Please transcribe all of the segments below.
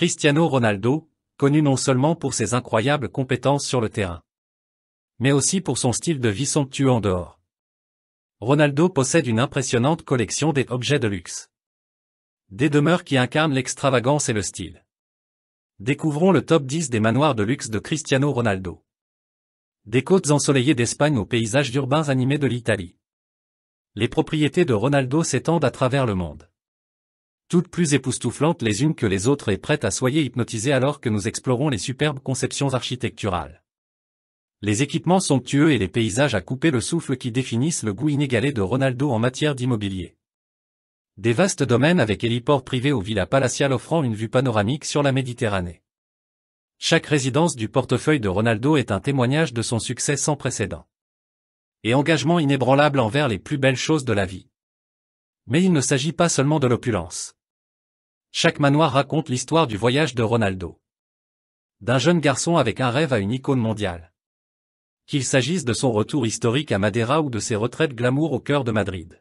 Cristiano Ronaldo, connu non seulement pour ses incroyables compétences sur le terrain, mais aussi pour son style de vie somptueux en dehors. Ronaldo possède une impressionnante collection des objets de luxe. Des demeures qui incarnent l'extravagance et le style. Découvrons le top 10 des manoirs de luxe de Cristiano Ronaldo. Des côtes ensoleillées d'Espagne aux paysages urbains animés de l'Italie. Les propriétés de Ronaldo s'étendent à travers le monde toutes plus époustouflantes les unes que les autres et prêtes à soyer hypnotisées alors que nous explorons les superbes conceptions architecturales. Les équipements somptueux et les paysages à couper le souffle qui définissent le goût inégalé de Ronaldo en matière d'immobilier. Des vastes domaines avec héliport privé ou villas palatiales offrant une vue panoramique sur la Méditerranée. Chaque résidence du portefeuille de Ronaldo est un témoignage de son succès sans précédent. Et engagement inébranlable envers les plus belles choses de la vie. Mais il ne s'agit pas seulement de l'opulence. Chaque manoir raconte l'histoire du voyage de Ronaldo. D'un jeune garçon avec un rêve à une icône mondiale. Qu'il s'agisse de son retour historique à Madeira ou de ses retraites glamour au cœur de Madrid.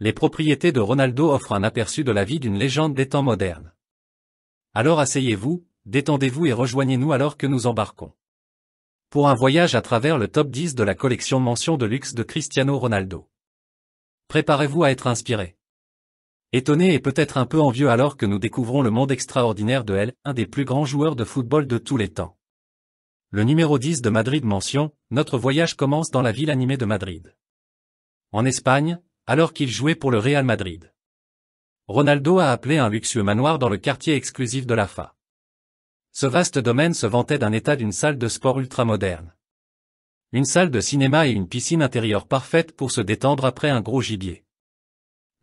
Les propriétés de Ronaldo offrent un aperçu de la vie d'une légende des temps modernes. Alors asseyez-vous, détendez-vous et rejoignez-nous alors que nous embarquons. Pour un voyage à travers le top 10 de la collection mention de luxe de Cristiano Ronaldo. Préparez-vous à être inspiré. Étonné et peut-être un peu envieux alors que nous découvrons le monde extraordinaire de L, un des plus grands joueurs de football de tous les temps. Le numéro 10 de Madrid mention, notre voyage commence dans la ville animée de Madrid. En Espagne, alors qu'il jouait pour le Real Madrid. Ronaldo a appelé un luxueux manoir dans le quartier exclusif de la FA. Ce vaste domaine se vantait d'un état d'une salle de sport ultramoderne. Une salle de cinéma et une piscine intérieure parfaite pour se détendre après un gros gibier.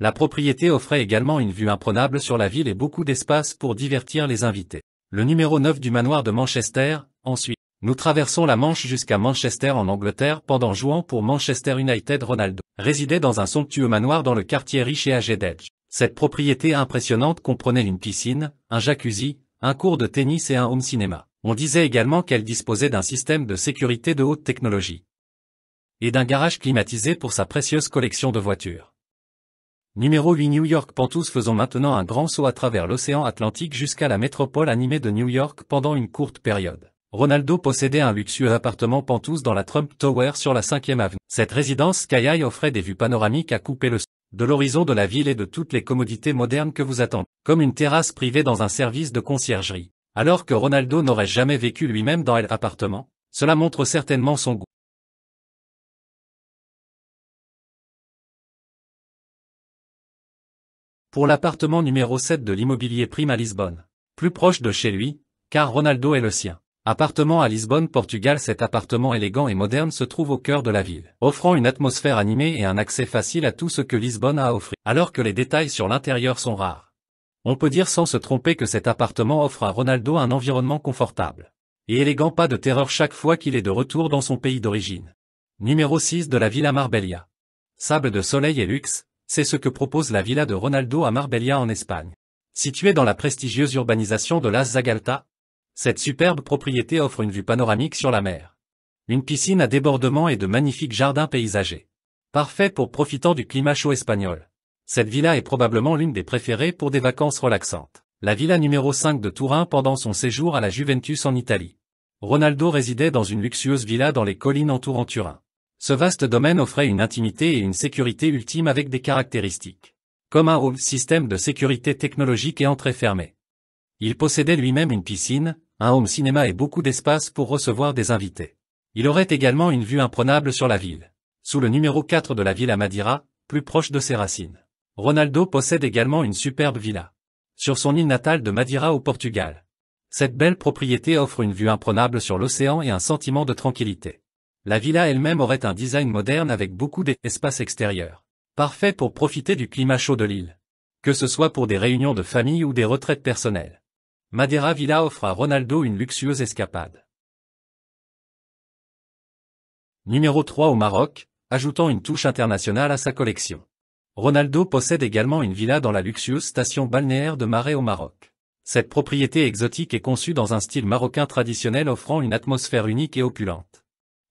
La propriété offrait également une vue imprenable sur la ville et beaucoup d'espace pour divertir les invités. Le numéro 9 du manoir de Manchester, ensuite. Nous traversons la Manche jusqu'à Manchester en Angleterre pendant jouant pour Manchester United Ronaldo, résidait dans un somptueux manoir dans le quartier riche et âgé d'Edge. Cette propriété impressionnante comprenait une piscine, un jacuzzi, un cours de tennis et un home cinéma. On disait également qu'elle disposait d'un système de sécurité de haute technologie et d'un garage climatisé pour sa précieuse collection de voitures. Numéro 8 New York Panthous faisons maintenant un grand saut à travers l'océan Atlantique jusqu'à la métropole animée de New York pendant une courte période. Ronaldo possédait un luxueux appartement Panthous dans la Trump Tower sur la 5e avenue. Cette résidence Sky High offrait des vues panoramiques à couper le de l'horizon de la ville et de toutes les commodités modernes que vous attendez, comme une terrasse privée dans un service de conciergerie. Alors que Ronaldo n'aurait jamais vécu lui-même dans l'appartement, cela montre certainement son goût. pour l'appartement numéro 7 de l'immobilier Prime à Lisbonne. Plus proche de chez lui, car Ronaldo est le sien. Appartement à Lisbonne, Portugal, cet appartement élégant et moderne se trouve au cœur de la ville, offrant une atmosphère animée et un accès facile à tout ce que Lisbonne a à offrir, alors que les détails sur l'intérieur sont rares. On peut dire sans se tromper que cet appartement offre à Ronaldo un environnement confortable et élégant pas de terreur chaque fois qu'il est de retour dans son pays d'origine. Numéro 6 de la Villa Marbella. Sable de soleil et luxe, c'est ce que propose la villa de Ronaldo à Marbella en Espagne. Située dans la prestigieuse urbanisation de Las Zagalta, cette superbe propriété offre une vue panoramique sur la mer. Une piscine à débordement et de magnifiques jardins paysagers. Parfait pour profitant du climat chaud espagnol. Cette villa est probablement l'une des préférées pour des vacances relaxantes. La villa numéro 5 de Turin pendant son séjour à la Juventus en Italie. Ronaldo résidait dans une luxueuse villa dans les collines entourant Turin. Ce vaste domaine offrait une intimité et une sécurité ultime avec des caractéristiques. Comme un home système de sécurité technologique et entrée fermée. Il possédait lui-même une piscine, un home cinéma et beaucoup d'espace pour recevoir des invités. Il aurait également une vue imprenable sur la ville. Sous le numéro 4 de la ville à Madeira, plus proche de ses racines. Ronaldo possède également une superbe villa. Sur son île natale de Madeira au Portugal. Cette belle propriété offre une vue imprenable sur l'océan et un sentiment de tranquillité. La villa elle-même aurait un design moderne avec beaucoup d'espaces extérieurs. Parfait pour profiter du climat chaud de l'île. Que ce soit pour des réunions de famille ou des retraites personnelles. Madeira Villa offre à Ronaldo une luxueuse escapade. Numéro 3 au Maroc, ajoutant une touche internationale à sa collection. Ronaldo possède également une villa dans la luxueuse station balnéaire de Marais au Maroc. Cette propriété exotique est conçue dans un style marocain traditionnel offrant une atmosphère unique et opulente.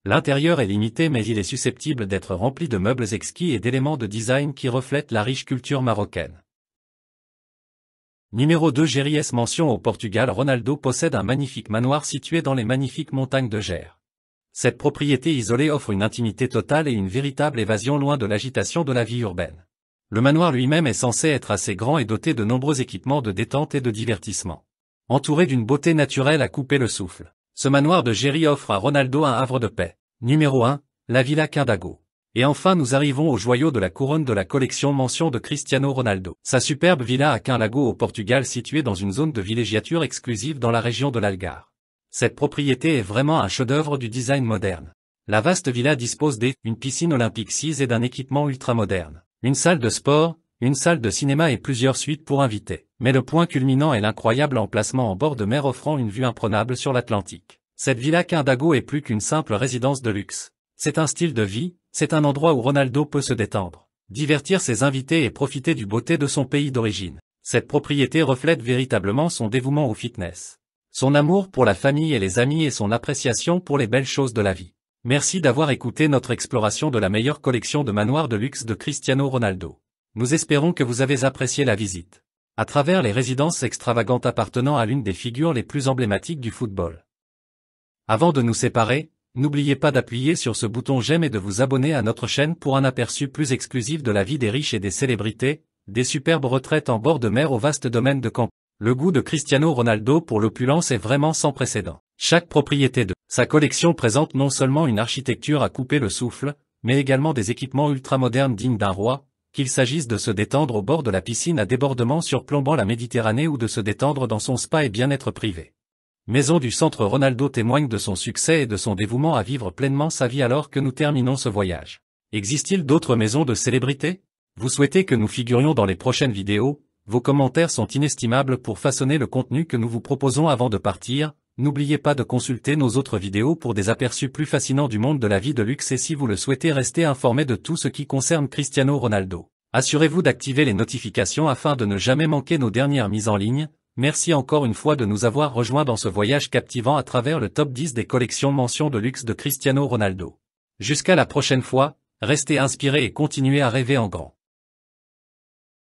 L'intérieur est limité mais il est susceptible d'être rempli de meubles exquis et d'éléments de design qui reflètent la riche culture marocaine. Numéro 2 Géries mention au Portugal Ronaldo possède un magnifique manoir situé dans les magnifiques montagnes de Gers. Cette propriété isolée offre une intimité totale et une véritable évasion loin de l'agitation de la vie urbaine. Le manoir lui-même est censé être assez grand et doté de nombreux équipements de détente et de divertissement. Entouré d'une beauté naturelle à couper le souffle. Ce manoir de Géry offre à Ronaldo un havre de paix. Numéro 1, la Villa Quindago. Et enfin nous arrivons au joyau de la couronne de la collection mention de Cristiano Ronaldo. Sa superbe villa à Quindago au Portugal située dans une zone de villégiature exclusive dans la région de l'Algarve. Cette propriété est vraiment un chef-d'œuvre du design moderne. La vaste villa dispose d'une piscine olympique 6 et d'un équipement moderne. Une salle de sport, une salle de cinéma et plusieurs suites pour invités. Mais le point culminant est l'incroyable emplacement en bord de mer offrant une vue imprenable sur l'Atlantique. Cette villa Quindago est plus qu'une simple résidence de luxe. C'est un style de vie, c'est un endroit où Ronaldo peut se détendre, divertir ses invités et profiter du beauté de son pays d'origine. Cette propriété reflète véritablement son dévouement au fitness, son amour pour la famille et les amis et son appréciation pour les belles choses de la vie. Merci d'avoir écouté notre exploration de la meilleure collection de manoirs de luxe de Cristiano Ronaldo. Nous espérons que vous avez apprécié la visite. À travers les résidences extravagantes appartenant à l'une des figures les plus emblématiques du football. Avant de nous séparer, n'oubliez pas d'appuyer sur ce bouton j'aime et de vous abonner à notre chaîne pour un aperçu plus exclusif de la vie des riches et des célébrités, des superbes retraites en bord de mer au vaste domaine de camp. Le goût de Cristiano Ronaldo pour l'opulence est vraiment sans précédent. Chaque propriété de sa collection présente non seulement une architecture à couper le souffle, mais également des équipements ultramodernes dignes d'un roi, qu'il s'agisse de se détendre au bord de la piscine à débordement surplombant la Méditerranée ou de se détendre dans son spa et bien-être privé. Maison du Centre Ronaldo témoigne de son succès et de son dévouement à vivre pleinement sa vie alors que nous terminons ce voyage. Existe-t-il d'autres maisons de célébrités Vous souhaitez que nous figurions dans les prochaines vidéos, vos commentaires sont inestimables pour façonner le contenu que nous vous proposons avant de partir, N'oubliez pas de consulter nos autres vidéos pour des aperçus plus fascinants du monde de la vie de luxe et si vous le souhaitez rester informé de tout ce qui concerne Cristiano Ronaldo. Assurez-vous d'activer les notifications afin de ne jamais manquer nos dernières mises en ligne. Merci encore une fois de nous avoir rejoints dans ce voyage captivant à travers le top 10 des collections mentions de luxe de Cristiano Ronaldo. Jusqu'à la prochaine fois, restez inspirés et continuez à rêver en grand.